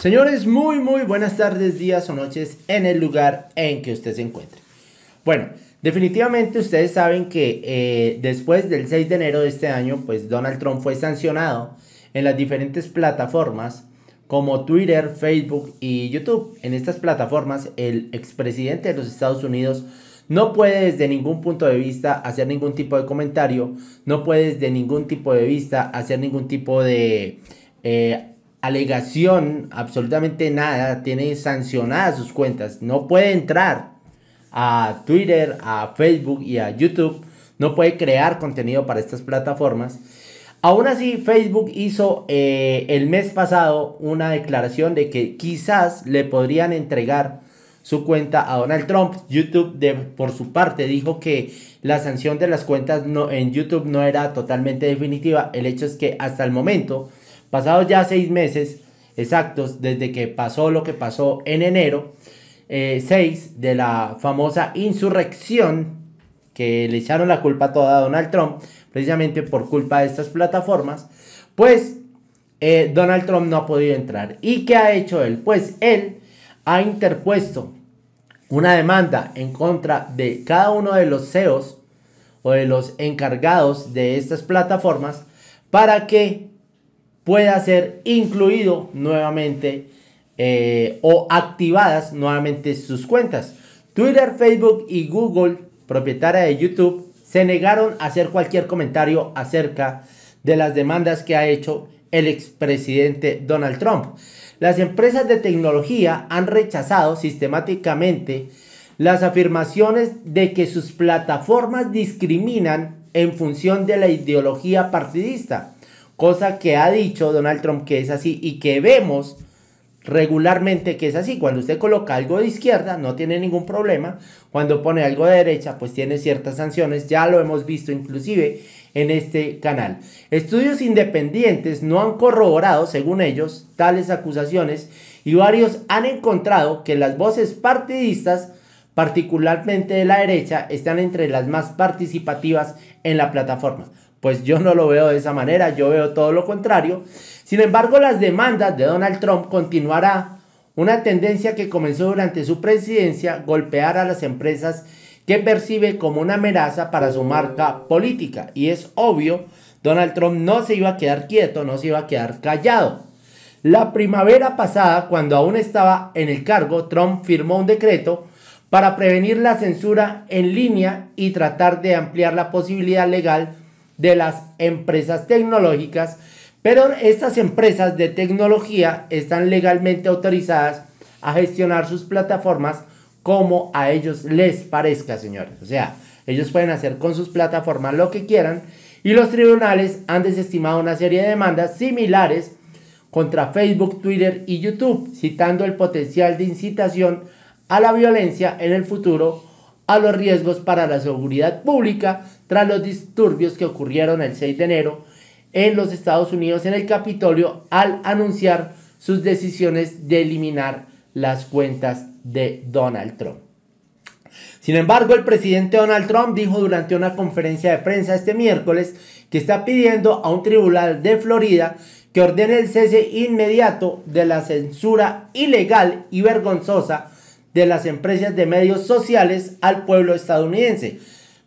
Señores, muy, muy buenas tardes, días o noches en el lugar en que usted se encuentre. Bueno, definitivamente ustedes saben que eh, después del 6 de enero de este año, pues Donald Trump fue sancionado en las diferentes plataformas como Twitter, Facebook y YouTube. En estas plataformas, el expresidente de los Estados Unidos no puede desde ningún punto de vista hacer ningún tipo de comentario, no puede desde ningún tipo de vista hacer ningún tipo de... Eh, alegación, absolutamente nada, tiene sancionadas sus cuentas. No puede entrar a Twitter, a Facebook y a YouTube. No puede crear contenido para estas plataformas. Aún así, Facebook hizo eh, el mes pasado una declaración de que quizás le podrían entregar su cuenta a Donald Trump. YouTube, de, por su parte, dijo que la sanción de las cuentas no, en YouTube no era totalmente definitiva. El hecho es que hasta el momento Pasados ya seis meses exactos desde que pasó lo que pasó en enero 6 eh, de la famosa insurrección que le echaron la culpa toda a Donald Trump, precisamente por culpa de estas plataformas, pues eh, Donald Trump no ha podido entrar. ¿Y qué ha hecho él? Pues él ha interpuesto una demanda en contra de cada uno de los CEOs o de los encargados de estas plataformas para que pueda ser incluido nuevamente eh, o activadas nuevamente sus cuentas. Twitter, Facebook y Google, propietaria de YouTube, se negaron a hacer cualquier comentario acerca de las demandas que ha hecho el expresidente Donald Trump. Las empresas de tecnología han rechazado sistemáticamente las afirmaciones de que sus plataformas discriminan en función de la ideología partidista cosa que ha dicho Donald Trump que es así y que vemos regularmente que es así. Cuando usted coloca algo de izquierda no tiene ningún problema, cuando pone algo de derecha pues tiene ciertas sanciones, ya lo hemos visto inclusive en este canal. Estudios independientes no han corroborado, según ellos, tales acusaciones y varios han encontrado que las voces partidistas particularmente de la derecha, están entre las más participativas en la plataforma. Pues yo no lo veo de esa manera, yo veo todo lo contrario. Sin embargo, las demandas de Donald Trump continuará una tendencia que comenzó durante su presidencia golpear a las empresas que percibe como una amenaza para su marca política. Y es obvio, Donald Trump no se iba a quedar quieto, no se iba a quedar callado. La primavera pasada, cuando aún estaba en el cargo, Trump firmó un decreto para prevenir la censura en línea y tratar de ampliar la posibilidad legal de las empresas tecnológicas, pero estas empresas de tecnología están legalmente autorizadas a gestionar sus plataformas como a ellos les parezca, señores. O sea, ellos pueden hacer con sus plataformas lo que quieran y los tribunales han desestimado una serie de demandas similares contra Facebook, Twitter y YouTube, citando el potencial de incitación a la violencia en el futuro, a los riesgos para la seguridad pública, tras los disturbios que ocurrieron el 6 de enero en los Estados Unidos en el Capitolio al anunciar sus decisiones de eliminar las cuentas de Donald Trump. Sin embargo, el presidente Donald Trump dijo durante una conferencia de prensa este miércoles que está pidiendo a un tribunal de Florida que ordene el cese inmediato de la censura ilegal y vergonzosa de las empresas de medios sociales al pueblo estadounidense,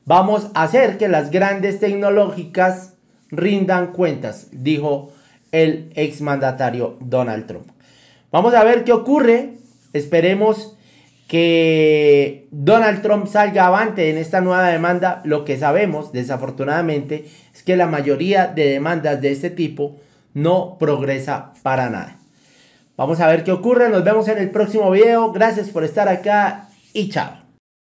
Vamos a hacer que las grandes tecnológicas rindan cuentas, dijo el exmandatario Donald Trump. Vamos a ver qué ocurre. Esperemos que Donald Trump salga avante en esta nueva demanda. Lo que sabemos, desafortunadamente, es que la mayoría de demandas de este tipo no progresa para nada. Vamos a ver qué ocurre. Nos vemos en el próximo video. Gracias por estar acá y chao.